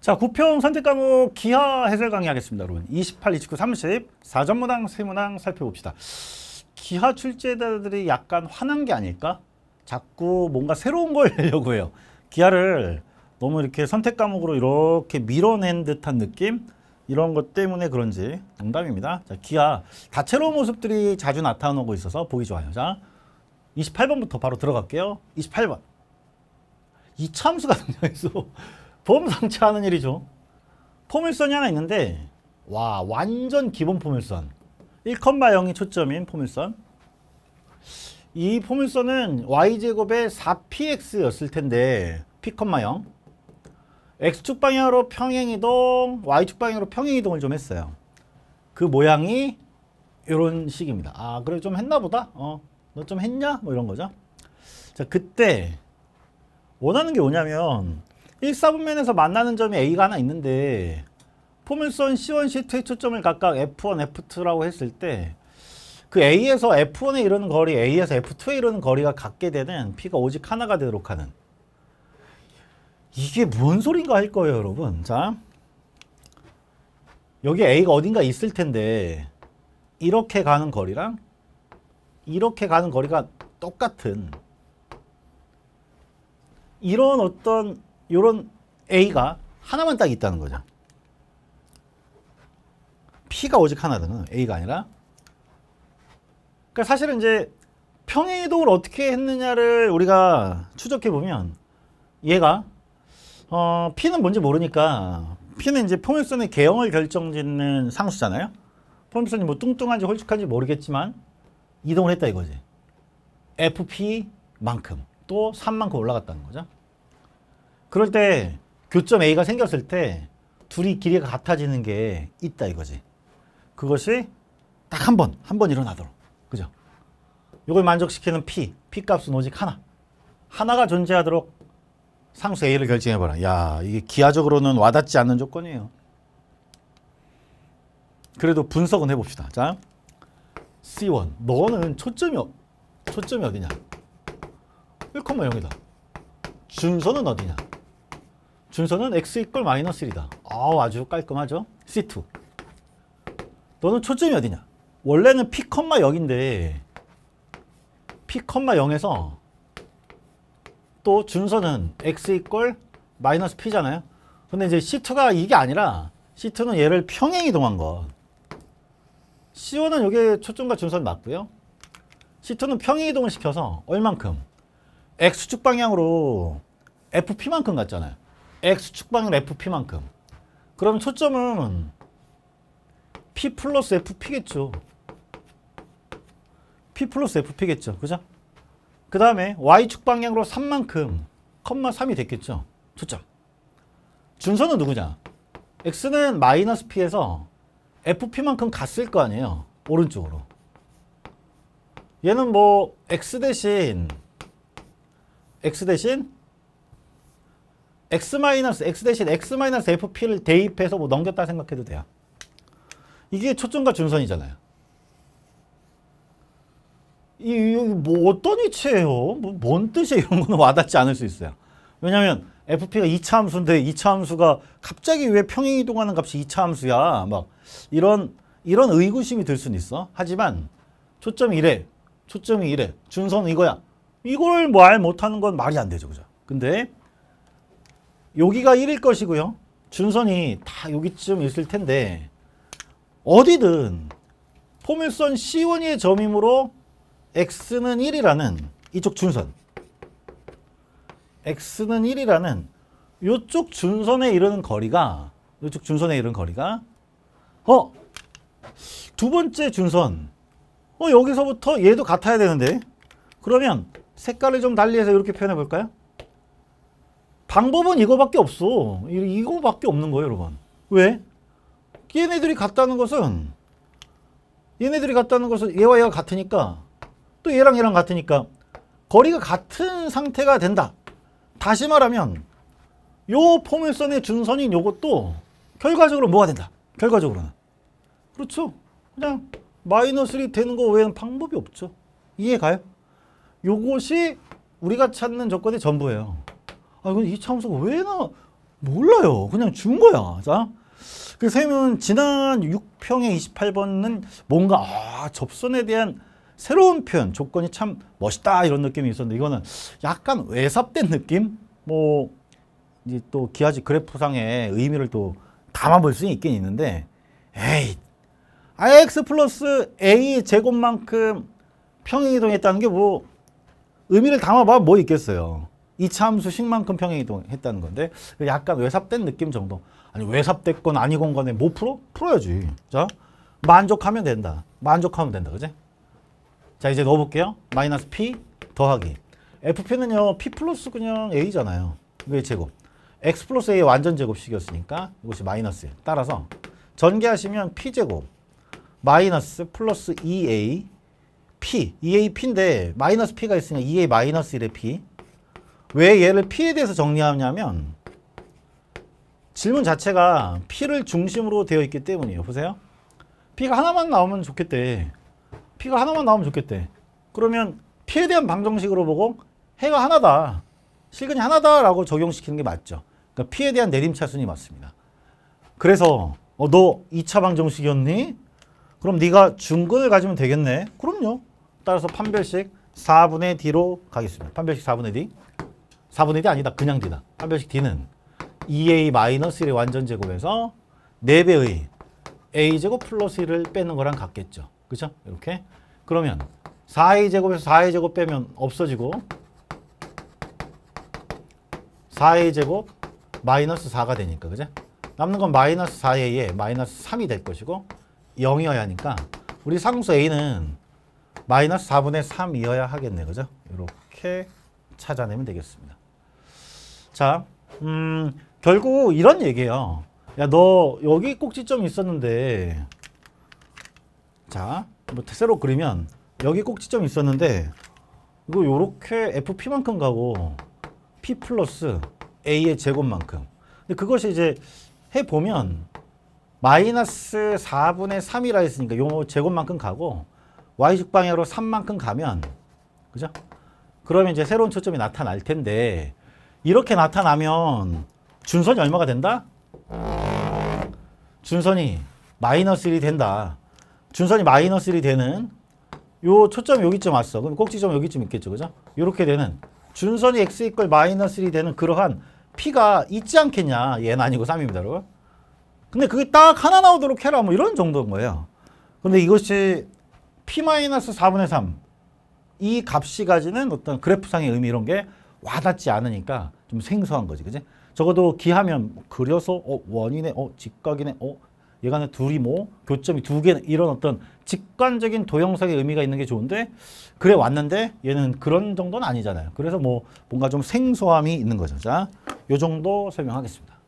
자, 구평 선택 과목 기하 해설 강의 하겠습니다, 여러분. 28, 29, 30, 4전문항, 세문항 살펴봅시다. 기하 출제자들이 약간 화난 게 아닐까? 자꾸 뭔가 새로운 걸 내려고 해요. 기하를 너무 이렇게 선택 과목으로 이렇게 밀어낸 듯한 느낌? 이런 것 때문에 그런지 농담입니다. 자, 기하 다채로운 모습들이 자주 나타나고 있어서 보기 좋아요. 자, 28번부터 바로 들어갈게요. 28번. 이참수가 등장했어. 범상치 않은 일이죠. 포물선이 하나 있는데 와 완전 기본 포물선 1,0이 초점인 포물선 이 포물선은 y제곱의 4px였을 텐데 p,0 x축 방향으로 평행이동 y축 방향으로 평행이동을 좀 했어요 그 모양이 이런 식입니다 아 그래 좀 했나 보다 어너 좀 했냐 뭐 이런 거죠 자 그때 원하는 게 뭐냐면 일사분면에서 만나는 점이 A가 하나 있는데 포물선 C1, C2의 초점을 각각 F1, F2라고 했을 때 그 A에서 F1에 이르는 거리, A에서 F2에 이르는 거리가 갖게 되는 P가 오직 하나가 되도록 하는 이게 뭔 소린가 할 거예요 여러분 자 여기 A가 어딘가 있을 텐데 이렇게 가는 거리랑 이렇게 가는 거리가 똑같은 이런 어떤 이런 A가 하나만 딱 있다는 거죠. P가 오직 하나는 A가 아니라 그러니까 사실은 이제 평행 이동을 어떻게 했느냐를 우리가 추적해 보면 얘가 어, P는 뭔지 모르니까 P는 이제 평행선의 개형을 결정짓는 상수잖아요. 평행선이 뭐 뚱뚱한지 홀쭉한지 모르겠지만 이동을 했다 이거지. FP만큼 또 3만큼 올라갔다는 거죠. 그럴 때 교점 A가 생겼을 때 둘이 길이가 같아지는 게 있다 이거지. 그것이 딱 한 번, 한 번 일어나도록. 그죠? 이걸 만족시키는 P, P 값은 오직 하나. 하나가 존재하도록 상수 A를 결정해봐라. 야, 이게 기하적으로는 와닿지 않는 조건이에요. 그래도 분석은 해봅시다. 자, C1, 너는 초점이, 어, 초점이 어디냐? 1,0이다. 준서는 어디냐? 준서는 x 이퀄 마이너스 1이다. 아우 아주 깔끔하죠? C2. 너는 초점이 어디냐? 원래는 P, 0인데 P, 0에서 또 준서는 x 이퀄 마이너스 P잖아요. 근데 이제 C2가 이게 아니라 C2는 얘를 평행 이동한 것. C1은 여기 초점과 준선 맞고요. C2는 평행 이동을 시켜서 얼만큼? X축 방향으로 FP만큼 갔잖아요. x 축방일 fp만큼. 그럼 초점은 p 플러스 fp겠죠. p 플러스 fp겠죠. 그죠? 그 다음에 y 축방향으로 3만큼 컴마 3이 됐겠죠. 초점. 준선은 누구냐? x는 마이너스 p에서 fp만큼 갔을 거 아니에요. 오른쪽으로. 얘는 뭐 x 대신 x 대신 x 마이너스 x 대신 x 마이너스 fp를 대입해서 뭐 넘겼다 생각해도 돼요. 이게 초점과 준선이잖아요. 이, 여뭐 어떤 위치예요? 뭐, 뭔 뜻이에요? 이런 거는 와닿지 않을 수 있어요. 왜냐면 FP가 2차 함수인데 2차 함수가 갑자기 왜 평행이동하는 값이 2차 함수야? 막 이런 이런 의구심이 들 수는 있어. 하지만 초점이 이래, 초점이 이래, 준선은 이거야. 이걸 말 못하는 건 말이 안 되죠, 그죠? 근데 여기가 1일 것이고요. 준선이 다 여기쯤 있을 텐데 어디든 포물선 C1의 점이므로 x는 1이라는 이쪽 준선 x는 1이라는 이쪽 준선에 이르는 거리가 이쪽 준선에 이르는 거리가 어? 두 번째 준선 어 여기서부터 얘도 같아야 되는데 그러면 색깔을 좀 달리해서 이렇게 표현해 볼까요? 방법은 이거밖에 없어. 이거밖에 없는 거예요, 여러분. 왜? 얘네들이 같다는 것은 얘네들이 같다는 것은 얘와 얘가 같으니까 또 얘랑 얘랑 같으니까 거리가 같은 상태가 된다. 다시 말하면 요 포물선의 준선인 요것도 결과적으로 뭐가 된다. 결과적으로는. 그렇죠. 그냥 마이너스 1이 되는 거 외에는 방법이 없죠. 이해 가요? 요것이 우리가 찾는 조건이 전부예요. 아, 근데 이참함수가왜 나, 몰라요. 그냥 준 거야. 자. 그래서 선님은 지난 6평의 28번은 뭔가, 아, 접선에 대한 새로운 표현, 조건이 참 멋있다. 이런 느낌이 있었는데, 이거는 약간 외삽된 느낌? 뭐, 이제 또 기하지 그래프상의 의미를 또 담아볼 수 있긴 있는데, 에이, ix 플러스 a 제곱만큼 평행이동했다는 게 뭐 의미를 담아봐 뭐 있겠어요. 이참수식만큼 평행이동했다는 건데 그 약간 외삽된 느낌 정도. 아니 외삽됐건 아니건 간에 못 뭐 풀어? 풀어야지. 자 만족하면 된다. 만족하면 된다. 그지? 자 이제 넣어볼게요. 마이너스 p 더하기. fp는요 p 플러스 그냥 a잖아요. 왜 제곱. x 플러스 a의 완전 제곱식이었으니까 이것이 마이너스에 따라서 전개하시면 p제곱 마이너스 플러스 2a p 2a p인데 마이너스 p가 있으니까 2a 마이너스 1의 p 왜 얘를 P에 대해서 정리하냐면 질문 자체가 P를 중심으로 되어 있기 때문이에요. 보세요. P가 하나만 나오면 좋겠대. P가 하나만 나오면 좋겠대. 그러면 P에 대한 방정식으로 보고 해가 하나다. 실근이 하나다라고 적용시키는 게 맞죠. 그러니까 P에 대한 내림차순이 맞습니다. 그래서 어, 너 2차 방정식이었니? 그럼 네가 중근을 가지면 되겠네. 그럼요. 따라서 판별식 4분의 D로 가겠습니다. 판별식 4분의 D. 4분의 1이 아니다. 그냥 D다. 한별식 D는 2A-1의 완전 제곱에서 4배의 A제곱 플러스 1을 빼는 거랑 같겠죠. 그죠? 이렇게. 그러면 4A제곱에서 4A제곱 빼면 없어지고 4A제곱 마이너스 4가 되니까. 그죠? 남는 건 마이너스 4A에 마이너스 3이 될 것이고 0이어야 하니까 우리 상수 A는 마이너스 4분의 3이어야 하겠네. 그죠? 이렇게 찾아내면 되겠습니다. 자, 음, 결국 이런 얘기예요. 야, 너 여기 꼭지점 있었는데 자, 뭐 새로 그리면 여기 꼭지점 있었는데 이거 요렇게 FP만큼 가고 P 플러스 A의 제곱만큼 근데 그것이 이제 해보면 마이너스 4분의 3이라 했으니까 요 제곱만큼 가고 Y축 방향으로 3만큼 가면 그죠? 그러면 이제 새로운 초점이 나타날 텐데 이렇게 나타나면 준선이 얼마가 된다? 준선이 마이너스 1이 된다. 준선이 마이너스 1이 되는 요 초점이 여기쯤 왔어. 그럼 꼭지점 여기쯤 있겠죠. 그죠? 요렇게 되는 준선이 x 이퀄 마이너스 1이 되는 그러한 p가 있지 않겠냐. 얘는 아니고 3입니다. 여러분. 근데 그게 딱 하나 나오도록 해라. 뭐 이런 정도인 거예요. 근데 이것이 p-4분의 3 이 값이가지는 어떤 그래프상의 의미 이런 게 와닿지 않으니까 좀 생소한 거지, 그지? 적어도 기하면 그려서 어, 원이네, 어, 직각이네, 어, 얘간의 둘이 뭐 교점이 두 개 이런 어떤 직관적인 도형상의 의미가 있는 게 좋은데 그래 왔는데 얘는 그런 정도는 아니잖아요. 그래서 뭐 뭔가 좀 생소함이 있는 거죠. 자, 요 정도 설명하겠습니다.